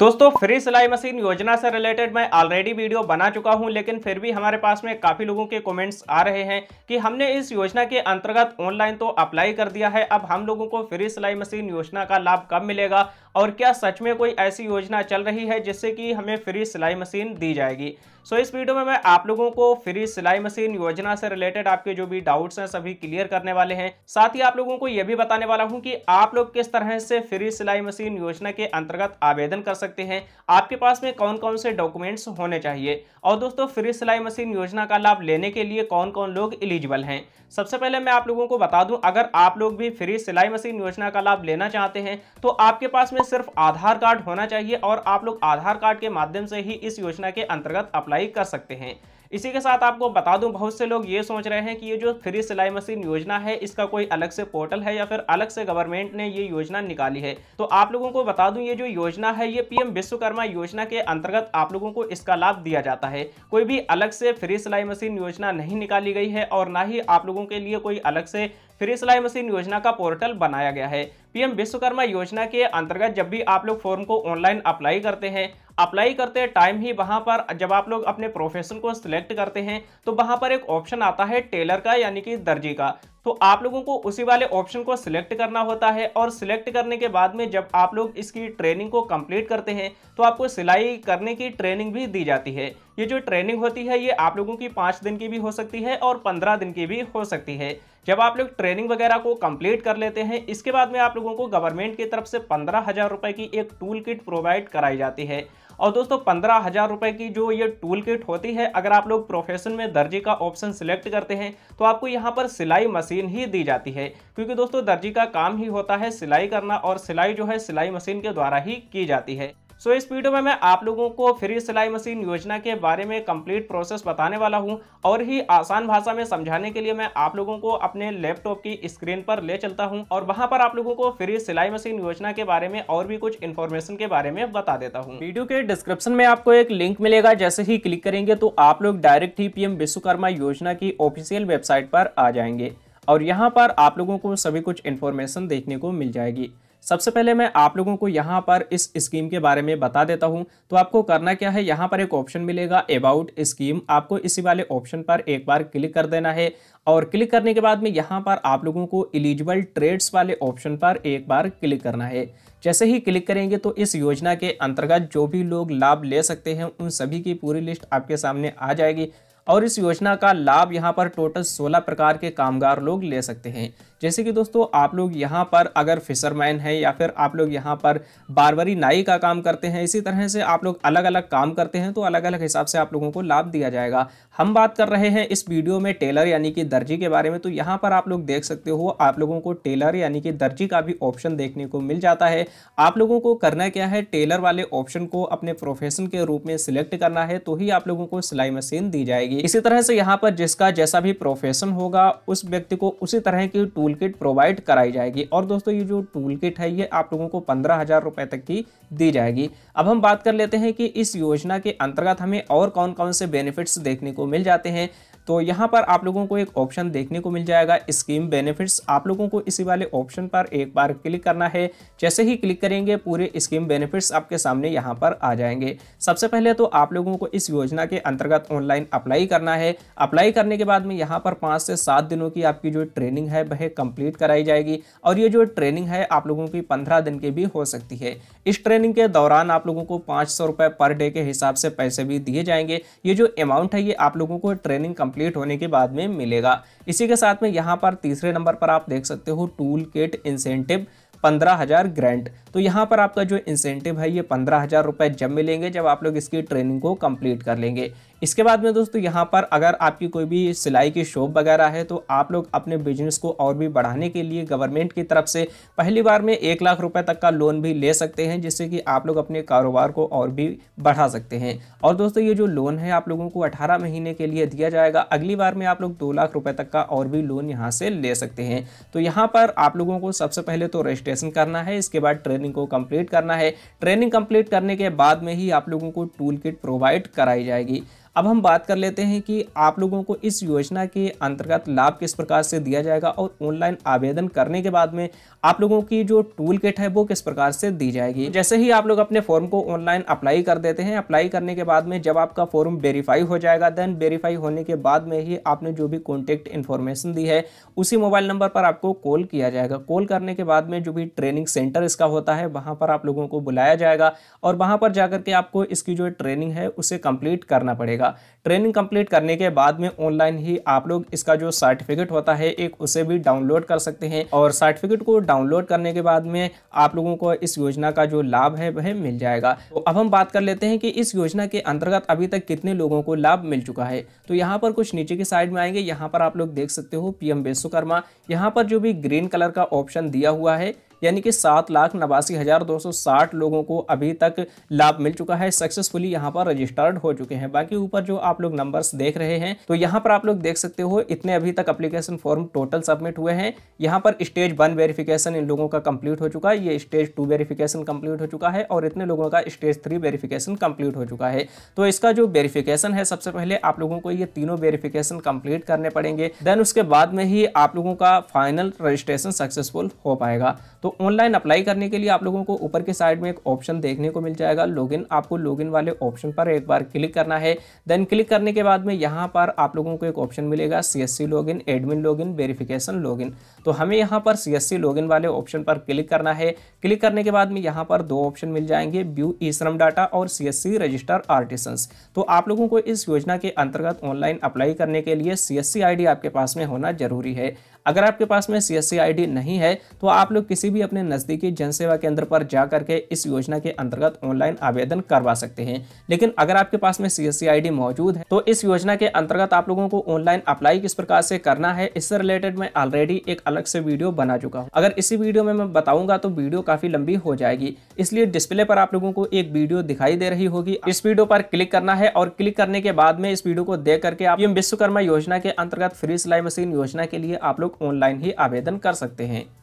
दोस्तों फ्री सिलाई मशीन योजना से रिलेटेड मैं ऑलरेडी वीडियो बना चुका हूं लेकिन फिर भी हमारे पास में काफ़ी लोगों के कमेंट्स आ रहे हैं कि हमने इस योजना के अंतर्गत ऑनलाइन तो अप्लाई कर दिया है अब हम लोगों को फ्री सिलाई मशीन योजना का लाभ कब मिलेगा और क्या सच में कोई ऐसी योजना चल रही है जिससे कि हमें फ्री सिलाई मशीन दी जाएगी सो इस वीडियो में मैं आप लोगों को फ्री सिलाई मशीन योजना से रिलेटेड आपके जो भी डाउट्स हैं सभी क्लियर करने वाले हैं साथ ही आप लोगों को यह भी बताने वाला हूं कि आप लोग किस तरह से फ्री सिलाई मशीन योजना के अंतर्गत आवेदन कर सकते हैं आपके पास में कौन कौन से डॉक्यूमेंट्स होने चाहिए और दोस्तों फ्री सिलाई मशीन योजना का लाभ लेने के लिए कौन कौन लोग इलिजिबल हैं सबसे पहले मैं आप लोगों को बता दूं अगर आप लोग भी फ्री सिलाई मशीन योजना का लाभ लेना चाहते हैं तो आपके पास में सिर्फ आधार कार्ड होना चाहिए और आप लोग आधार कार्ड के माध्यम से ही इस योजना के अंतर्गत अप्लाई सिलाई कर सकते हैं इसी के साथ आपको बता दूं बहुत से लोग ये सोच रहे हैं कि ये जो फ्री सिलाई मशीन योजना है इसका कोई अलग से पोर्टल है या फिर अलग से गवर्नमेंट ने ये योजना निकाली है तो आप लोगों को बता दूं ये जो योजना है ये पीएम विश्वकर्मा योजना के अंतर्गत आप लोगों को इसका लाभ दिया जाता है कोई भी अलग से फ्री सिलाई मशीन योजना नहीं निकाली गई है और ना ही आप लोगों के लिए कोई अलग से फ्री सिलाई मशीन योजना का पोर्टल बनाया गया है पीएम विश्वकर्मा योजना के अंतर्गत जब भी आप लोग फॉर्म को ऑनलाइन अप्लाई करते हैं अप्लाई करते टाइम ही वहां पर जब आप लोग अपने प्रोफेशन को सिलेक्ट करते हैं तो वहां पर एक ऑप्शन आता है टेलर का यानी कि दर्जी का तो आप लोगों को उसी वाले ऑप्शन को सिलेक्ट करना होता है और सिलेक्ट करने के बाद में जब आप लोग इसकी ट्रेनिंग को कंप्लीट करते हैं तो आपको सिलाई करने की ट्रेनिंग भी दी जाती है ये जो ट्रेनिंग होती है ये आप लोगों की पाँच दिन की भी हो सकती है और पंद्रह दिन की भी हो सकती है जब आप लोग ट्रेनिंग वगैरह को कंप्लीट कर लेते हैं इसके बाद में आप लोगों को गवर्नमेंट की तरफ से पंद्रह हज़ार रुपये की एक टूल किट प्रोवाइड कराई जाती है और दोस्तों पंद्रह हज़ार रुपये की जो ये टूल किट होती है अगर आप लोग प्रोफेशन में दर्जी का ऑप्शन सिलेक्ट करते हैं तो आपको यहाँ पर सिलाई मशीन ही दी जाती है क्योंकि दोस्तों दर्जी का काम ही होता है सिलाई करना और सिलाई जो है सिलाई मशीन के द्वारा ही की जाती है सो इस वीडियो में मैं आप लोगों को फ्री सिलाई मशीन योजना के बारे में कंप्लीट प्रोसेस बताने वाला हूँ और ही आसान भाषा में समझाने के लिए मैं आप लोगों को अपने लैपटॉप की स्क्रीन पर ले चलता हूँ और वहाँ पर आप लोगों को फ्री सिलाई मशीन योजना के बारे में और भी कुछ इन्फॉर्मेशन के बारे में बता देता हूँ वीडियो के डिस्क्रिप्शन में आपको एक लिंक मिलेगा जैसे ही क्लिक करेंगे तो आप लोग डायरेक्ट ही पीएम विश्वकर्मा योजना की ऑफिशियल वेबसाइट पर आ जाएंगे और यहाँ पर आप लोगों को सभी कुछ इन्फॉर्मेशन देखने को मिल जाएगी सबसे पहले मैं आप लोगों को यहाँ पर इस स्कीम के बारे में बता देता हूँ तो आपको करना क्या है यहाँ पर एक ऑप्शन मिलेगा अबाउट स्कीम आपको इसी वाले ऑप्शन पर एक बार क्लिक कर देना है और क्लिक करने के बाद में यहाँ पर आप लोगों को एलिजिबल ट्रेड्स वाले ऑप्शन पर एक बार क्लिक करना है जैसे ही क्लिक करेंगे तो इस योजना के अंतर्गत जो भी लोग लाभ ले सकते हैं उन सभी की पूरी लिस्ट आपके सामने आ जाएगी और इस योजना का लाभ यहाँ पर टोटल सोलह प्रकार के कामगार लोग ले सकते हैं जैसे कि दोस्तों आप लोग यहाँ पर अगर फिशरमैन हैं या फिर आप लोग यहाँ पर बारबरी नाई का काम करते हैं इसी तरह से आप लोग अलग अलग काम करते हैं तो अलग अलग हिसाब से आप लोगों को लाभ दिया जाएगा हम बात कर रहे हैं इस वीडियो में टेलर यानी कि दर्जी के बारे में तो यहाँ पर आप लोग देख सकते हो आप लोगों को टेलर यानी कि दर्जी का भी ऑप्शन देखने को मिल जाता है आप लोगों को करना क्या है टेलर वाले ऑप्शन को अपने प्रोफेशन के रूप में सिलेक्ट करना है तो ही आप लोगों को सिलाई मशीन दी जाएगी चाहिए इसी तरह से यहाँ पर जिसका जैसा भी प्रोफेशन होगा उस व्यक्ति को उसी तरह की टूल किट प्रोवाइड कराई जाएगी और दोस्तों ये जो टूल किट है ये आप लोगों को पंद्रह हज़ार रुपए तक की दी जाएगी अब हम बात कर लेते हैं कि इस योजना के अंतर्गत हमें और कौन कौन से बेनिफिट्स देखने को मिल जाते हैं तो यहाँ पर आप लोगों को एक ऑप्शन देखने को मिल जाएगा स्कीम बेनिफिट्स आप लोगों को इसी वाले ऑप्शन पर एक बार क्लिक करना है जैसे ही क्लिक करेंगे पूरे स्कीम बेनिफिट्स आपके सामने यहाँ पर आ जाएंगे सबसे पहले तो आप लोगों को इस योजना के अंतर्गत ऑनलाइन अप्लाई करना है अप्लाई करने के बाद में यहाँ पर पाँच से सात दिनों की आपकी जो ट्रेनिंग है वह कंप्लीट कराई जाएगी और ये जो ट्रेनिंग है आप लोगों की पंद्रह दिन की भी हो सकती है इस ट्रेनिंग के दौरान आप लोगों को पाँच सौ पर डे के हिसाब से पैसे भी दिए जाएंगे ये जो अमाउंट है ये आप लोगों को ट्रेनिंग कंप्लीट कंप्लीट होने के बाद में मिलेगा इसी के साथ में यहाँ पर तीसरे नंबर पर आप देख सकते हो टूल किट इंसेंटिव पंद्रह हज़ार ग्रैंट तो यहाँ पर आपका जो इंसेंटिव है ये पंद्रह हज़ार रुपये जब मिलेंगे जब आप लोग इसकी ट्रेनिंग को कंप्लीट कर लेंगे इसके बाद में दोस्तों यहाँ पर अगर आपकी कोई भी सिलाई की शॉप वगैरह है तो आप लोग अपने बिजनेस को और भी बढ़ाने के लिए गवर्नमेंट की तरफ से पहली बार में एक लाख रुपए तक का लोन भी ले सकते हैं जिससे कि आप लोग अपने कारोबार को और भी बढ़ा सकते हैं और दोस्तों ये जो लोन है आप लोगों को अठारह महीने के लिए दिया जाएगा अगली बार में आप लोग दो लाख रुपये तक का और भी लोन यहाँ से ले सकते हैं तो यहाँ पर आप लोगों को सबसे पहले तो रजिस्ट्रेशन करना है इसके बाद ट्रेनिंग को कम्प्लीट करना है ट्रेनिंग कम्प्लीट करने के बाद में ही आप लोगों को टूल किट प्रोवाइड कराई जाएगी अब हम बात कर लेते हैं कि आप लोगों को इस योजना के अंतर्गत लाभ किस प्रकार से दिया जाएगा और ऑनलाइन आवेदन करने के बाद में आप लोगों की जो टूल किट है वो किस प्रकार से दी जाएगी जैसे ही आप लोग अपने फॉर्म को ऑनलाइन अप्लाई कर देते हैं अप्लाई करने के बाद में जब आपका फॉर्म वेरीफाई हो जाएगा देन वेरीफाई होने के बाद में ही आपने जो भी कॉन्टेक्ट इन्फॉर्मेशन दी है उसी मोबाइल नंबर पर आपको कॉल किया जाएगा कॉल करने के बाद में जो भी ट्रेनिंग सेंटर इसका होता है वहाँ पर आप लोगों को बुलाया जाएगा और वहाँ पर जाकर के आपको इसकी जो ट्रेनिंग है उसे कम्प्लीट करना पड़ेगा पड़ेगा ट्रेनिंग कंप्लीट करने के बाद में ऑनलाइन ही आप लोग इसका जो सर्टिफिकेट होता है एक उसे भी डाउनलोड कर सकते हैं और सर्टिफिकेट को डाउनलोड करने के बाद में आप लोगों को इस योजना का जो लाभ है वह मिल जाएगा तो अब हम बात कर लेते हैं कि इस योजना के अंतर्गत अभी तक कितने लोगों को लाभ मिल चुका है तो यहाँ पर कुछ नीचे की साइड में आएंगे यहाँ पर आप लोग देख सकते हो पी एम विश्वकर्मा यहाँ पर जो भी ग्रीन कलर का ऑप्शन दिया हुआ है यानी कि सात लाख नवासी हज़ार दो सौ साठ लोगों को अभी तक लाभ मिल चुका है सक्सेसफुली यहाँ पर रजिस्टर्ड हो चुके हैं बाकी ऊपर जो आप लोग नंबर्स देख रहे हैं तो यहाँ पर आप लोग देख सकते हो इतने अभी तक अप्लीकेशन फॉर्म टोटल सबमिट हुए हैं यहाँ पर स्टेज वन वेरिफिकेशन इन लोगों का कंप्लीट हो चुका है ये स्टेज टू वेरिफिकेशन कंप्लीट हो चुका है और इतने लोगों का स्टेज थ्री वेरिफिकेशन कंप्लीट हो चुका है तो इसका जो वेरिफिकेशन है सबसे पहले आप लोगों को ये तीनों वेरिफिकेशन कंप्लीट करने पड़ेंगे देन उसके बाद में ही आप लोगों का फाइनल रजिस्ट्रेशन सक्सेसफुल हो पाएगा तो तो ऑनलाइन अप्लाई करने के लिए आप लोगों को ऊपर के साइड में एक ऑप्शन देखने को मिल जाएगा लॉगिन आपको लॉगिन वाले ऑप्शन पर एक बार क्लिक करना है देन क्लिक करने के बाद में यहाँ पर आप लोगों को एक ऑप्शन मिलेगा C S login admin login verification login तो हमें यहाँ पर सी एस सी लॉगिन वाले ऑप्शन पर क्लिक करना है क्लिक करने के बाद में यहाँ पर दो ऑप्शन मिल जाएंगे व्यू ई श्रम डाटा और C S C register artisans तो आप लोगों को इस योजना के अंतर्गत ऑनलाइन अप्लाई करने के लिए सी एस सी आई डी आपके पास में होना जरूरी है अगर आपके पास में सी एस नहीं है तो आप लोग किसी भी अपने नज़दीकी जनसेवा केंद्र पर जा करके इस योजना के अंतर्गत ऑनलाइन आवेदन करवा सकते हैं लेकिन अगर आपके पास में सी एस मौजूद है तो इस योजना के अंतर्गत आप लोगों को ऑनलाइन अप्लाई किस प्रकार से करना है इससे रिलेटेड मैं ऑलरेडी एक अलग से वीडियो बना चुका हूँ अगर इसी वीडियो में मैं बताऊंगा तो वीडियो काफी लंबी हो जाएगी इसलिए डिस्प्ले पर आप लोगों को एक वीडियो दिखाई दे रही होगी इस वीडियो पर क्लिक करना है और क्लिक करने के बाद में इस वीडियो को देख करके आप विश्वकर्मा योजना के अंतर्गत फ्री सिलाई मशीन योजना के लिए आप लोग ऑनलाइन ही आवेदन कर सकते हैं